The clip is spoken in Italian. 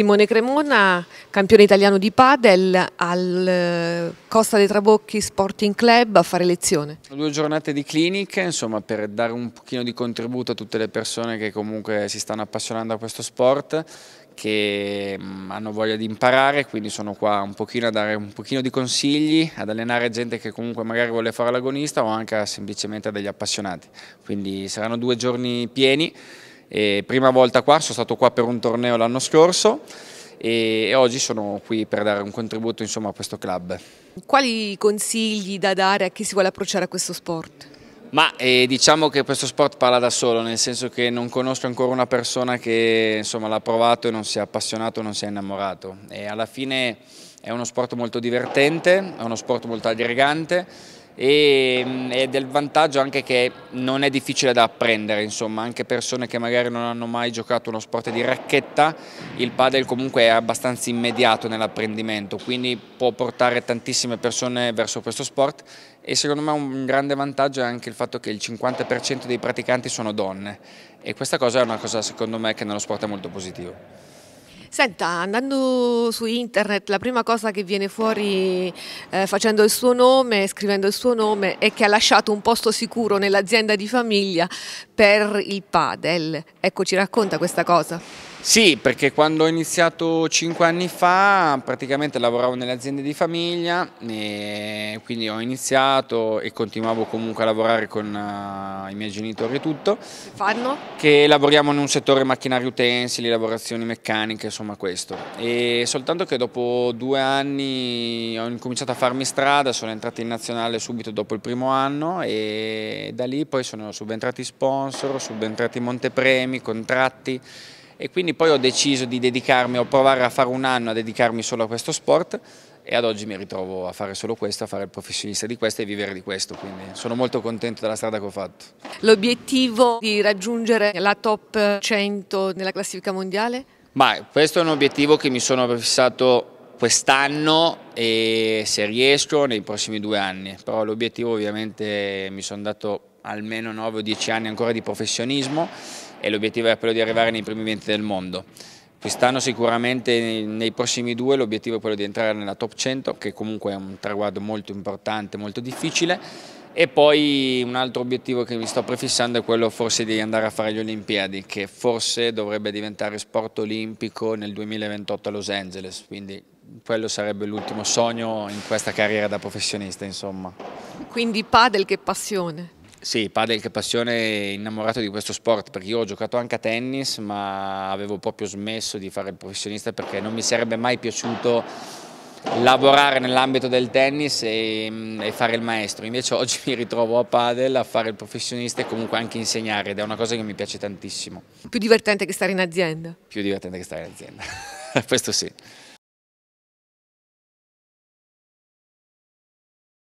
Simone Cremona, campione italiano di padel al eh, Costa dei Trabocchi Sporting Club a fare lezione. Due giornate di cliniche insomma, per dare un pochino di contributo a tutte le persone che comunque si stanno appassionando a questo sport che mm, hanno voglia di imparare, quindi sono qua un pochino a dare un pochino di consigli, ad allenare gente che comunque magari vuole fare l'agonista o anche semplicemente a degli appassionati. Quindi saranno due giorni pieni e prima volta qua, sono stato qua per un torneo l'anno scorso e oggi sono qui per dare un contributo insomma, a questo club. Quali consigli da dare a chi si vuole approcciare a questo sport? Ma eh, diciamo che questo sport parla da solo, nel senso che non conosco ancora una persona che l'ha provato e non si è appassionato, non si è innamorato. E alla fine è uno sport molto divertente, è uno sport molto aggregante, e, e mm, del vantaggio anche che non è difficile da apprendere, insomma, anche persone che magari non hanno mai giocato uno sport di racchetta, il padel comunque è abbastanza immediato nell'apprendimento, quindi può portare tantissime persone verso questo sport e secondo me un grande vantaggio è anche il fatto che il 50% dei praticanti sono donne e questa cosa è una cosa secondo me che nello sport è molto positiva. Senta, andando su internet, la prima cosa che viene fuori eh, facendo il suo nome, scrivendo il suo nome, è che ha lasciato un posto sicuro nell'azienda di famiglia per il padel. Ecco, ci racconta questa cosa. Sì, perché quando ho iniziato 5 anni fa praticamente lavoravo nelle aziende di famiglia quindi ho iniziato e continuavo comunque a lavorare con uh, i miei genitori e tutto. Fanno? Che lavoriamo in un settore macchinari utensili, lavorazioni meccaniche, insomma questo. E soltanto che dopo due anni ho incominciato a farmi strada, sono entrato in nazionale subito dopo il primo anno e da lì poi sono subentrati sponsor, subentrati montepremi, contratti e quindi poi ho deciso di dedicarmi, o provare a fare un anno a dedicarmi solo a questo sport e ad oggi mi ritrovo a fare solo questo, a fare il professionista di questo e vivere di questo, quindi sono molto contento della strada che ho fatto. L'obiettivo di raggiungere la top 100 nella classifica mondiale? Ma questo è un obiettivo che mi sono fissato quest'anno e se riesco nei prossimi due anni, però l'obiettivo ovviamente mi sono dato almeno 9 o 10 anni ancora di professionismo e l'obiettivo è quello di arrivare nei primi 20 del mondo. Quest'anno sicuramente nei prossimi due l'obiettivo è quello di entrare nella top 100 che comunque è un traguardo molto importante, molto difficile e poi un altro obiettivo che mi sto prefissando è quello forse di andare a fare le Olimpiadi che forse dovrebbe diventare sport olimpico nel 2028 a Los Angeles quindi quello sarebbe l'ultimo sogno in questa carriera da professionista insomma. Quindi padel che passione. Sì, padel che passione innamorato di questo sport, perché io ho giocato anche a tennis, ma avevo proprio smesso di fare il professionista perché non mi sarebbe mai piaciuto lavorare nell'ambito del tennis e, mm, e, fare il maestro. Invece oggi mi ritrovo a padel a fare il professionista e comunque anche insegnare ed è una cosa che mi piace tantissimo. Più divertente che stare in azienda? Più divertente che stare in azienda, questo sì.